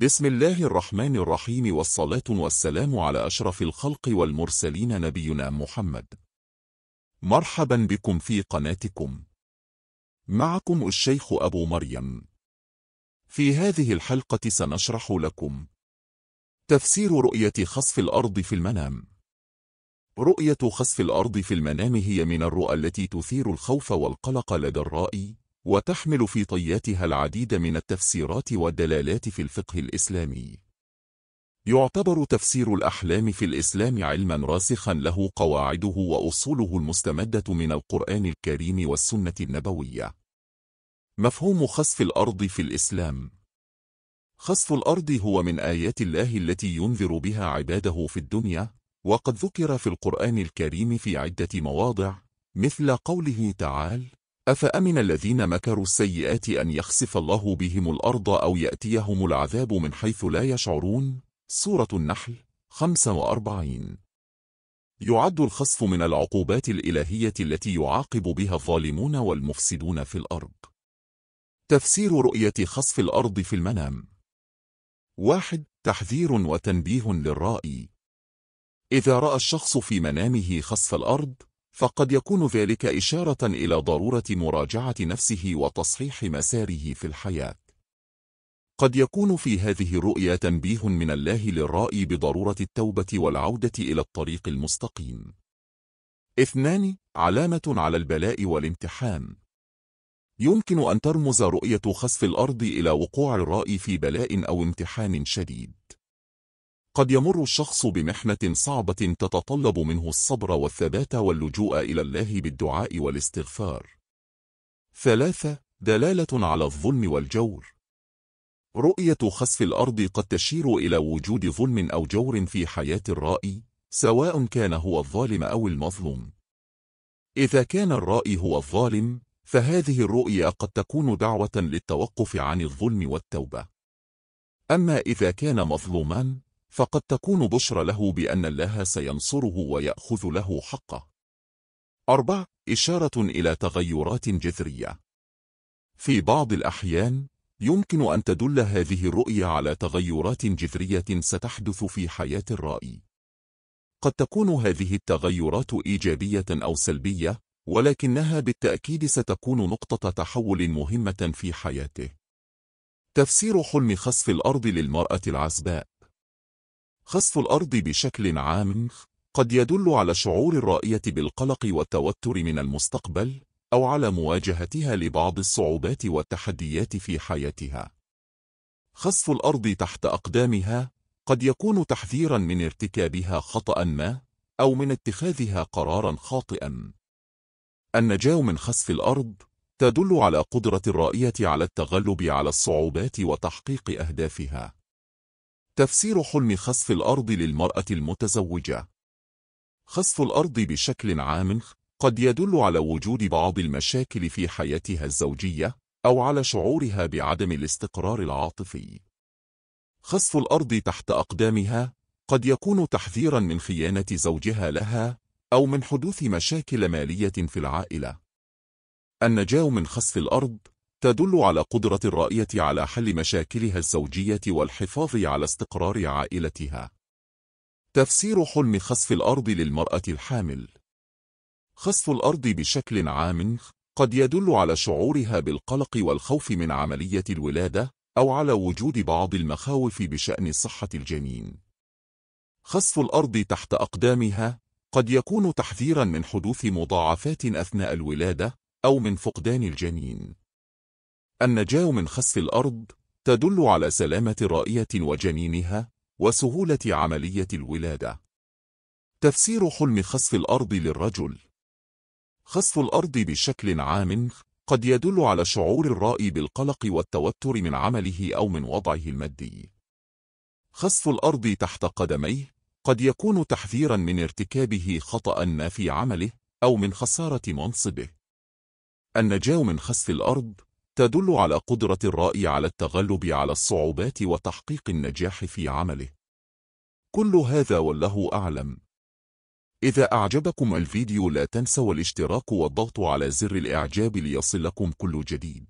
بسم الله الرحمن الرحيم والصلاة والسلام على أشرف الخلق والمرسلين نبينا محمد مرحبا بكم في قناتكم معكم الشيخ أبو مريم في هذه الحلقة سنشرح لكم تفسير رؤية خسف الأرض في المنام رؤية خسف الأرض في المنام هي من الرؤى التي تثير الخوف والقلق لدى الرائي وتحمل في طياتها العديد من التفسيرات والدلالات في الفقه الإسلامي يعتبر تفسير الأحلام في الإسلام علما راسخا له قواعده وأصوله المستمدة من القرآن الكريم والسنة النبوية مفهوم خسف الأرض في الإسلام خسف الأرض هو من آيات الله التي ينذر بها عباده في الدنيا وقد ذكر في القرآن الكريم في عدة مواضع مثل قوله تعالى أفأمن الذين مكروا السيئات أن يخسف الله بهم الأرض أو يأتيهم العذاب من حيث لا يشعرون؟ سورة النحل 45 يعد الخسف من العقوبات الإلهية التي يعاقب بها الظالمون والمفسدون في الأرض تفسير رؤية خسف الأرض في المنام واحد تحذير وتنبيه للرائي إذا رأى الشخص في منامه خسف الأرض فقد يكون ذلك إشارة إلى ضرورة مراجعة نفسه وتصحيح مساره في الحياة قد يكون في هذه الرؤية تنبيه من الله للرائي بضرورة التوبة والعودة إلى الطريق المستقيم اثنان علامة على البلاء والامتحان يمكن أن ترمز رؤية خسف الأرض إلى وقوع الرائي في بلاء أو امتحان شديد قد يمر الشخص بمحنة صعبة تتطلب منه الصبر والثبات واللجوء إلى الله بالدعاء والاستغفار ثلاثة دلالة على الظلم والجور رؤية خسف الأرض قد تشير إلى وجود ظلم أو جور في حياة الرائي سواء كان هو الظالم أو المظلوم إذا كان الرائي هو الظالم فهذه الرؤية قد تكون دعوة للتوقف عن الظلم والتوبة أما إذا كان مظلوما فقد تكون بشرى له بأن الله سينصره ويأخذ له حقه. 4. إشارة إلى تغيرات جذرية في بعض الأحيان، يمكن أن تدل هذه الرؤية على تغيرات جذرية ستحدث في حياة الرائي. قد تكون هذه التغيرات إيجابية أو سلبية، ولكنها بالتأكيد ستكون نقطة تحول مهمة في حياته. تفسير حلم خسف الأرض للمرأة العزباء خسف الأرض بشكل عام قد يدل على شعور الرائية بالقلق والتوتر من المستقبل أو على مواجهتها لبعض الصعوبات والتحديات في حياتها خسف الأرض تحت أقدامها قد يكون تحذيرا من ارتكابها خطأ ما أو من اتخاذها قرارا خاطئا النجاة من خسف الأرض تدل على قدرة الرائية على التغلب على الصعوبات وتحقيق أهدافها تفسير حلم خسف الأرض للمرأة المتزوجة خسف الأرض بشكل عام قد يدل على وجود بعض المشاكل في حياتها الزوجية أو على شعورها بعدم الاستقرار العاطفي خسف الأرض تحت أقدامها قد يكون تحذيرا من خيانة زوجها لها أو من حدوث مشاكل مالية في العائلة النجاة من خسف الأرض تدل على قدرة الرائية على حل مشاكلها الزوجية والحفاظ على استقرار عائلتها تفسير حلم خسف الأرض للمرأة الحامل خسف الأرض بشكل عام قد يدل على شعورها بالقلق والخوف من عملية الولادة أو على وجود بعض المخاوف بشأن صحة الجنين خسف الأرض تحت أقدامها قد يكون تحذيرا من حدوث مضاعفات أثناء الولادة أو من فقدان الجنين النجاة من خسف الأرض تدل على سلامة رائية وجنينها وسهولة عملية الولادة تفسير حلم خسف الأرض للرجل خسف الأرض بشكل عام قد يدل على شعور الرائي بالقلق والتوتر من عمله أو من وضعه المادي خسف الأرض تحت قدميه قد يكون تحذيرا من ارتكابه خطأ ما في عمله أو من خسارة منصبه النجاة من خسف الأرض تدل على قدرة الرأي على التغلب على الصعوبات وتحقيق النجاح في عمله كل هذا والله أعلم إذا أعجبكم الفيديو لا تنسوا الاشتراك والضغط على زر الإعجاب ليصلكم كل جديد